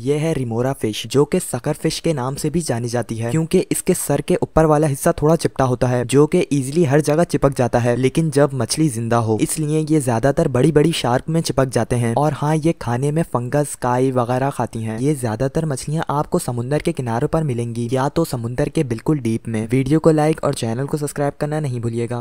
यह है रिमोरा फिश जो कि सकर फिश के नाम से भी जानी जाती है क्योंकि इसके सर के ऊपर वाला हिस्सा थोड़ा चिपटा होता है जो कि इजीली हर जगह चिपक जाता है लेकिन जब मछली जिंदा हो इसलिए ये ज्यादातर बड़ी बड़ी शार्क में चिपक जाते हैं और हाँ ये खाने में फंगस काई वगैरह खाती है ये ज्यादातर मछलियाँ आपको समुन्दर के किनारों पर मिलेंगी या तो समुन्दर के बिल्कुल डीप में वीडियो को लाइक और चैनल को सब्सक्राइब करना नहीं भूलिएगा